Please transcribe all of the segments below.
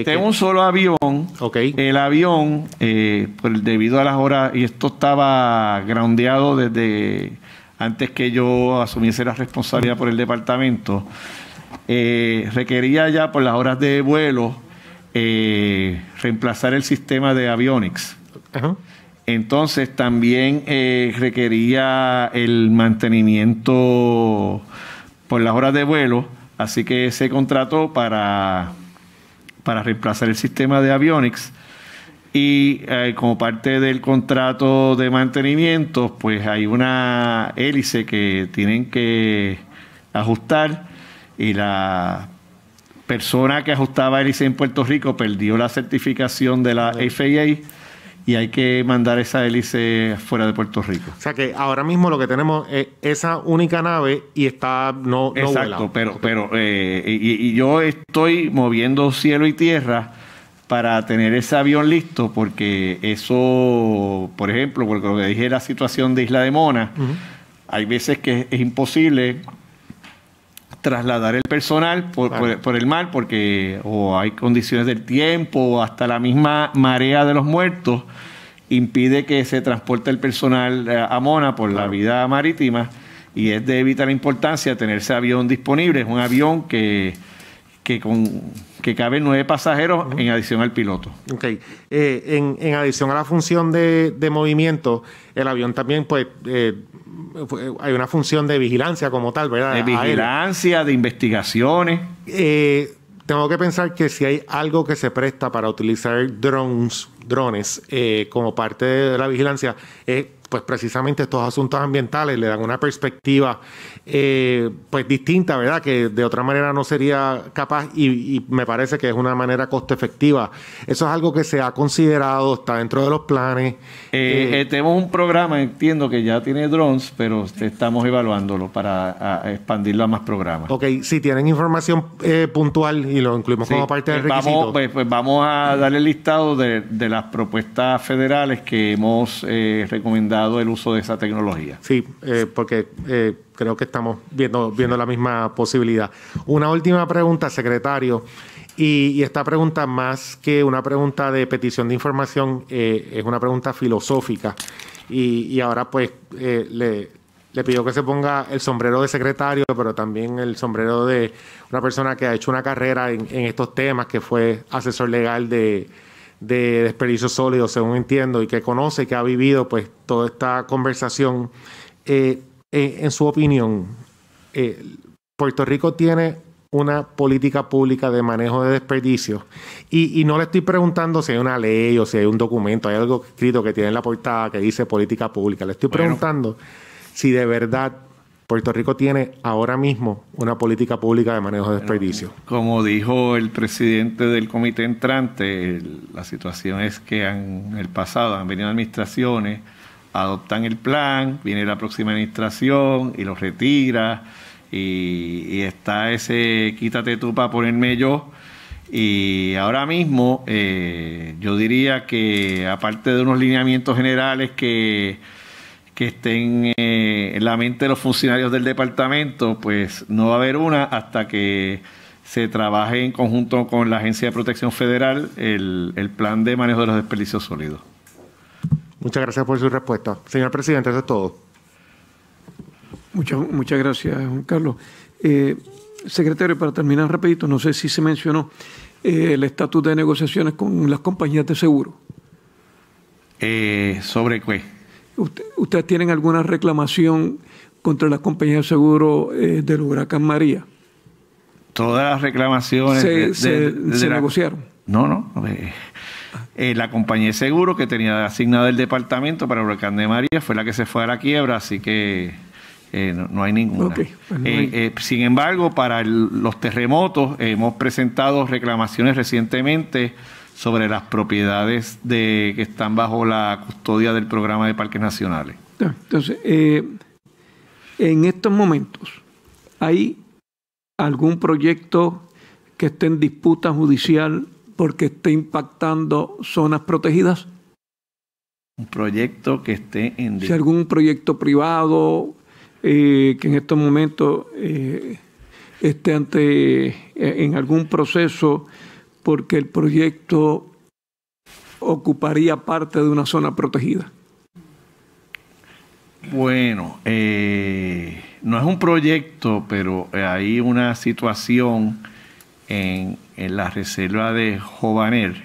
Eh, Tengo un solo avión. El avión, eh, debido a las horas, y esto estaba grandeado desde antes que yo asumiese la responsabilidad por el departamento, eh, requería ya por las horas de vuelo reemplazar el sistema de avionics. Entonces también requería el mantenimiento por las horas de vuelo, así que se contrató para para reemplazar el sistema de avionics. Y eh, como parte del contrato de mantenimiento, pues hay una hélice que tienen que ajustar y la persona que ajustaba hélice en Puerto Rico perdió la certificación de la FAA y hay que mandar esa hélice fuera de Puerto Rico. O sea que ahora mismo lo que tenemos es esa única nave y está no, no Exacto, pero, pero eh, y, yo estoy moviendo cielo y tierra para tener ese avión listo porque eso, por ejemplo, porque lo que dije la situación de Isla de Mona, hay veces que es imposible trasladar el personal por, el mar porque o hay condiciones del tiempo o hasta la misma marea de los muertos impide que se transporte el personal eh, a Mona por la vida marítima y es de vital importancia tener ese avión disponible. Es un avión que, que con que caben nueve pasajeros en adición al piloto. Ok. Eh, en, adición a la función de, movimiento, el avión también, pues, eh, hay una función de vigilancia como tal, ¿verdad? De vigilancia, de investigaciones. Eh, tengo que pensar que si hay algo que se presta para utilizar drones, drones como parte de la vigilancia, es pues precisamente estos asuntos ambientales le dan una perspectiva eh, pues distinta, ¿verdad? Que de otra manera no sería capaz y, me parece que es una manera costo efectiva. Eso es algo que se ha considerado, está dentro de los planes. Eh, eh, tenemos un programa, entiendo que ya tiene drones, pero estamos evaluándolo para expandirlo a más programas. Ok, si tienen información puntual y lo incluimos como parte del pues requisito. Vamos, pues, pues, vamos a darle el listado de las propuestas federales que hemos recomendado el uso de esa tecnología. Sí, eh, porque eh, creo que estamos viendo, viendo la misma posibilidad. Una última pregunta, secretario. Y, esta pregunta, más que una pregunta de petición de información, eh, es una pregunta filosófica. Y, ahora pues le, le que se ponga el sombrero de secretario, pero también el sombrero de una persona que ha hecho una carrera en estos temas, que fue asesor legal de, de desperdicio sólido, según entiendo, y que conoce, que ha vivido pues toda esta conversación, eh, eh, en su opinión, eh, Puerto Rico tiene una política pública de manejo de desperdicios. Y, no le estoy preguntando si hay una ley o si hay un documento, hay algo escrito que tiene en la portada que dice política pública. Le estoy preguntando si de verdad Puerto Rico tiene ahora mismo una política pública de manejo de desperdicio. Como dijo el presidente del comité entrante, la situación es que han, en el pasado han venido administraciones, adoptan el plan, viene la próxima administración y lo retira. Y, está ese quítate tú para ponerme yo. Y ahora mismo eh, yo diría que aparte de unos lineamientos generales que que estén eh, en la mente de los funcionarios del departamento, pues no va a haber una hasta que se trabaje en conjunto con la Agencia de Protección Federal el, plan de manejo de los desperdicios sólidos. Muchas gracias por su respuesta. Señor presidente, eso es todo. Muchas, muchas gracias, Juan Carlos. Eh, secretario, para terminar rapidito, no sé si se mencionó eh, el estatus de negociaciones con las compañías de seguro. ¿Sobre qué? ¿Ustedes tienen alguna reclamación contra la compañía de seguro eh, del huracán María? Todas las reclamaciones se, negociaron. No, no. Eh, eh, la compañía de seguro que tenía asignada el departamento para el huracán de María fue la que se fue a la quiebra, así que no, hay ninguna. Pues sin embargo, para los terremotos hemos presentado reclamaciones recientemente sobre las propiedades de, que están bajo la custodia del programa de parques nacionales. Entonces, eh, en estos momentos, ¿hay algún proyecto que esté en disputa judicial porque esté impactando zonas protegidas? Un proyecto que esté en... Si algún proyecto privado eh, que en estos momentos eh, esté ante, en algún proceso porque el proyecto ocuparía parte de una zona protegida. Bueno, eh, no es un proyecto, pero hay una situación en, la reserva de Jovanel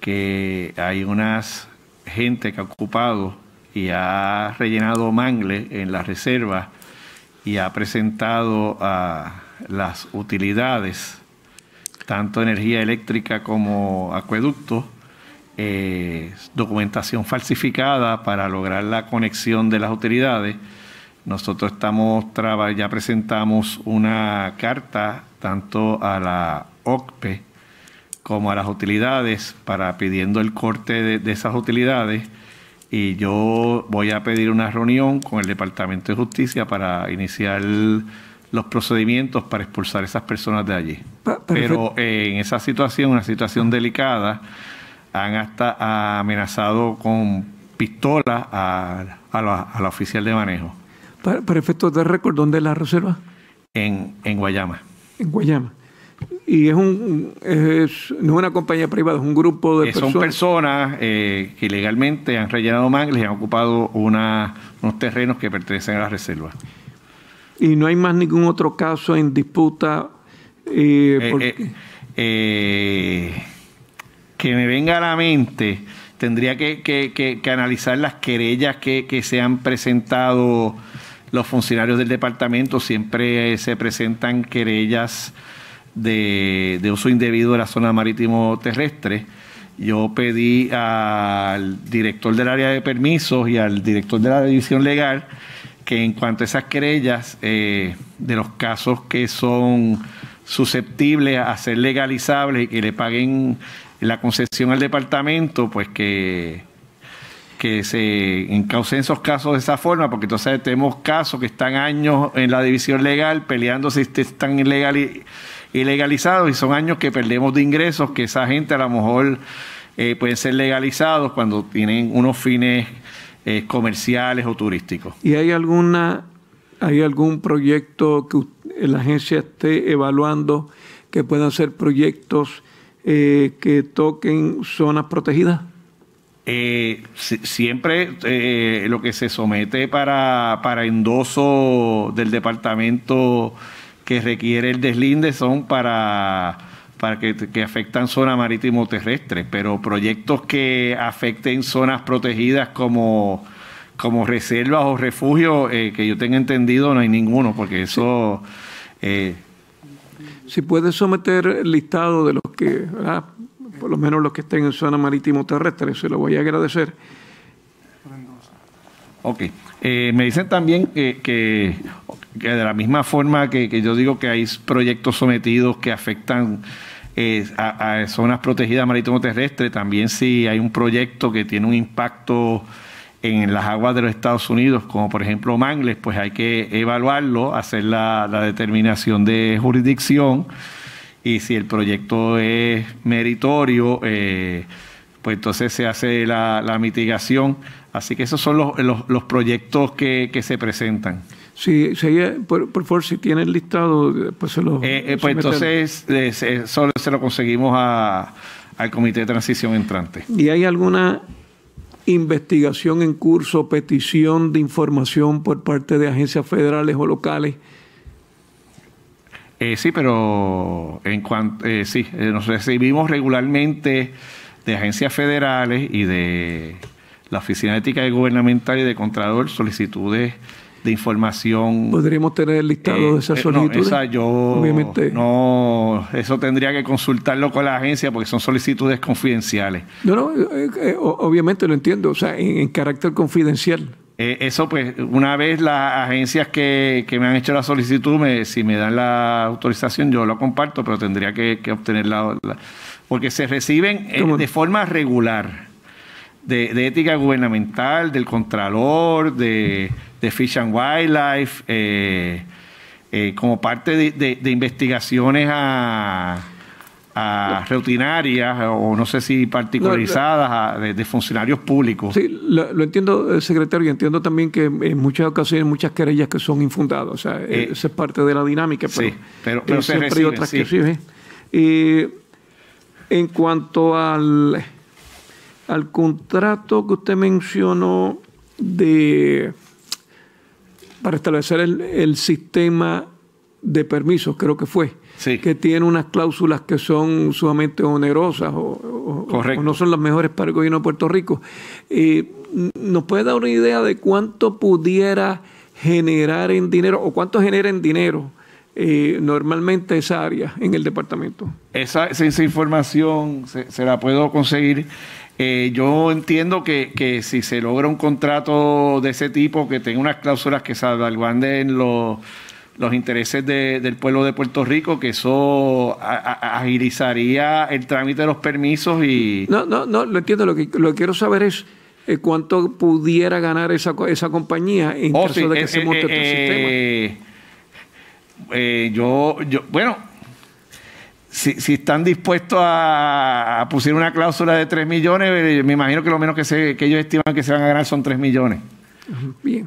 que hay unas gente que ha ocupado y ha rellenado mangle en la reserva y ha presentado a las utilidades tanto energía eléctrica como acueducto, eh, documentación falsificada para lograr la conexión de las utilidades. Nosotros estamos ya presentamos una carta tanto a la OCPE como a las utilidades para pidiendo el corte de esas utilidades y yo voy a pedir una reunión con el Departamento de Justicia para iniciar los procedimientos para expulsar a esas personas de allí. Pero, eh, en esa situación, una situación delicada, han hasta amenazado con pistola a, la, oficial de manejo. Para, de récord, ¿dónde es la reserva? En, Guayama. En Guayama. Y es un, es, no es una compañía privada, es un grupo de personas. Eh, son personas eh, que ilegalmente han rellenado mangles y han ocupado unos terrenos que pertenecen a la reserva. Y no hay más ningún otro caso en disputa. Eh, eh, eh, que me venga a la mente, tendría que, analizar las querellas que, se han presentado los funcionarios del departamento. Siempre se presentan querellas de, de uso indebido de la zona marítimo terrestre. Yo pedí al director del área de permisos y al director de la división legal que en cuanto a esas querellas eh, de los casos que son susceptibles a ser legalizables y que le paguen la concesión al departamento, pues que, que se encaucen esos casos de esa forma, porque entonces tenemos casos que están años en la división legal peleando si están ilegal ilegalizados y son años que perdemos de ingresos, que esa gente a lo mejor puede eh, pueden ser legalizados cuando tienen unos fines eh, comerciales o turísticos. ¿Y hay alguna hay algún proyecto que la agencia esté evaluando que puedan ser proyectos eh, que toquen zonas protegidas? Eh, siempre lo que se somete para, para endoso del departamento que requiere el deslinde son para para que, que afectan zona marítimo terrestre, pero proyectos que afecten zonas protegidas como, como reservas o refugios, eh, que yo tenga entendido, no hay ninguno, porque eso... Eh, si puedes someter el listado de los que, por lo menos los que estén en zona marítimo terrestre, se lo voy a agradecer Ok. Eh, me dicen también que, que, de la misma forma que, yo digo que hay proyectos sometidos que afectan eh, a, zonas protegidas marítimo terrestre, también si hay un proyecto que tiene un impacto en las aguas de los Estados Unidos, como por ejemplo Mangles, pues hay que evaluarlo, hacer la, determinación de jurisdicción y si el proyecto es meritorio, eh, pues entonces se hace la, la mitigación Así que esos son los, proyectos que, se presentan. Sí, eh, por, favor, si tienen listado, pues se lo... Eh, eh, pues entonces solo se lo conseguimos al Comité de Transición Entrante. ¿Y hay alguna investigación en curso, petición de información por parte de agencias federales o locales? sí, pero en cuanto, sí, nos recibimos regularmente de agencias federales y de la Oficina de Ética Gubernamental y de Contrador, solicitudes de información. Podríamos tener el listado de eh, esas eh, solicitudes. No, Obviamente. no, eso tendría que consultarlo con la agencia porque son solicitudes confidenciales. No, no, eh, obviamente lo entiendo, o sea, en, carácter confidencial. eso pues, una vez las agencias que, me han hecho la solicitud, me, si me dan la autorización, yo lo comparto, pero tendría que, obtenerla Porque se reciben de forma regular de, ética gubernamental, del Contralor, de, de Fish and Wildlife, eh, eh, como parte de, investigaciones a, rutinarias o no sé si particularizadas de, funcionarios públicos. Sí, lo, entiendo, eh, secretario, y entiendo también que en muchas ocasiones muchas querellas que son infundadas, o sea, esa es parte de la dinámica, pero, sí, pero, se siempre hay otras que en cuanto al al contrato que usted mencionó de para establecer el, sistema de permisos, creo que fue, que tiene unas cláusulas que son sumamente onerosas o, no son las mejores para el gobierno de Puerto Rico. Eh, ¿Nos puede dar una idea de cuánto pudiera generar en dinero o cuánto genera en dinero eh, normalmente esa área en el departamento? Esa, esa información se, la puedo conseguir. Eh, yo entiendo que, que, si se logra un contrato de ese tipo, que tenga unas cláusulas que salvaguarden los, los intereses del pueblo de Puerto Rico, que eso agilizaría el trámite de los permisos y... No, no, no, lo entiendo. Lo que, lo quiero saber es eh, cuánto pudiera ganar esa, esa compañía en oh, caso de que eh, se monte este sistema. yo, yo, bueno si, están dispuestos a, Pusir una cláusula de 3 millones, eh, me imagino que lo menos que, ellos estiman que se van a ganar son 3 millones. Bien.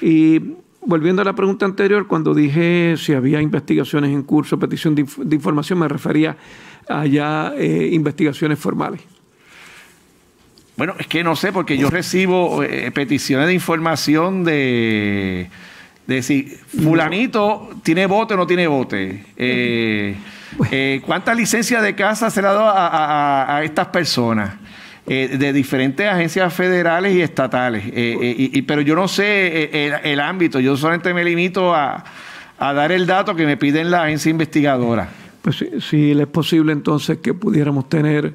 Y volviendo a la pregunta anterior, cuando dije si había investigaciones en curso, petición de, información, me refería a ya eh, investigaciones formales. Bueno, es que no sé, porque yo recibo eh, peticiones de información de, de si fulanito tiene bote o no tiene bote. Eh, eh, ¿Cuántas licencias de casa se le ha dado a, estas personas? Eh, de diferentes agencias federales y estatales. Eh, pero yo no sé el, ámbito, yo solamente me limito a, a, dar el dato que me piden la agencia investigadora. Pues sí, sí es posible entonces que pudiéramos tener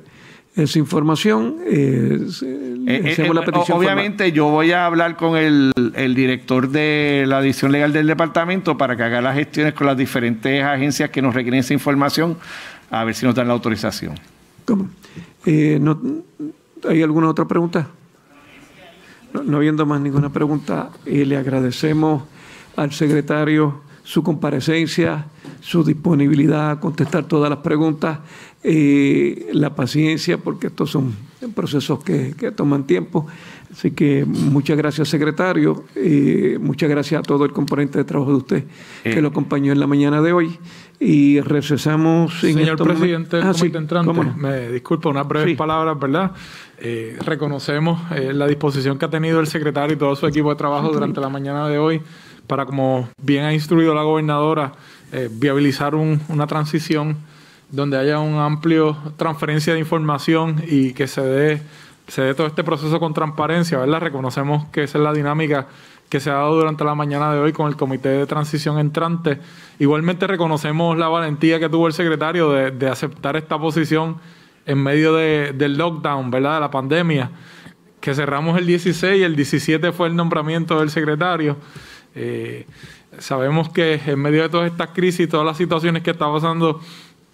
esa información. Eh, eh, eh, obviamente yo voy a hablar con el, director de la edición legal del departamento para que haga las gestiones con las diferentes agencias que nos requieren esa información, a ver si nos dan la autorización. No, ¿Hay alguna otra pregunta? No, no más ninguna pregunta, le agradecemos al secretario su comparecencia, su disponibilidad a contestar todas las preguntas la paciencia, porque estos son procesos que, toman tiempo. Así que muchas gracias, secretario. Eh, muchas gracias a todo el componente de trabajo de usted que eh. lo acompañó en la mañana de hoy. Y recesamos. Señor presidente, ah, sí, me disculpa, unas breves palabras, ¿verdad? Eh, reconocemos eh, la disposición que ha tenido el secretario y todo su equipo de trabajo durante la mañana de hoy para, como bien ha instruido la gobernadora, viabilizar una transición donde haya un amplio transferencia de información y que se dé, se dé todo este proceso con transparencia, ¿verdad? Reconocemos que esa es la dinámica que se ha dado durante la mañana de hoy con el Comité de Transición Entrante. Igualmente reconocemos la valentía que tuvo el secretario de, aceptar esta posición en medio de, del lockdown, ¿verdad? De la pandemia, que cerramos el 16 y el 17 fue el nombramiento del secretario. Eh, sabemos que en medio de todas estas crisis, todas las situaciones que está pasando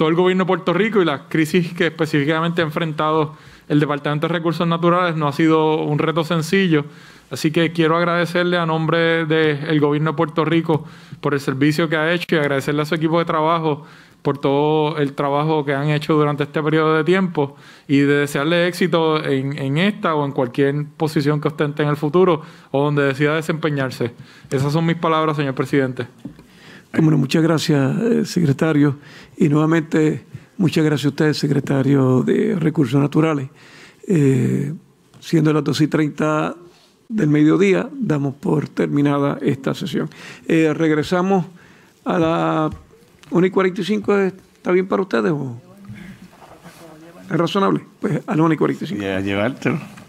todo el gobierno de Puerto Rico y las crisis que específicamente ha enfrentado el Departamento de Recursos Naturales no ha sido un reto sencillo. Así que quiero agradecerle a nombre del gobierno de Puerto Rico por el servicio que ha hecho y agradecerle a su equipo de trabajo por todo el trabajo que han hecho durante este periodo de tiempo y de desearle éxito en, en, esta o en cualquier posición que ostente en el futuro o donde decida desempeñarse. Esas son mis palabras, señor presidente. Bueno, muchas gracias, eh, secretario. Y nuevamente, muchas gracias a usted, secretario de Recursos Naturales. Eh, siendo las 2 y 30 del mediodía, damos por terminada esta sesión. Eh, regresamos a la 1 y 45. ¿Está bien para ustedes? ¿Es razonable? Pues a la 1 y 45. Ya,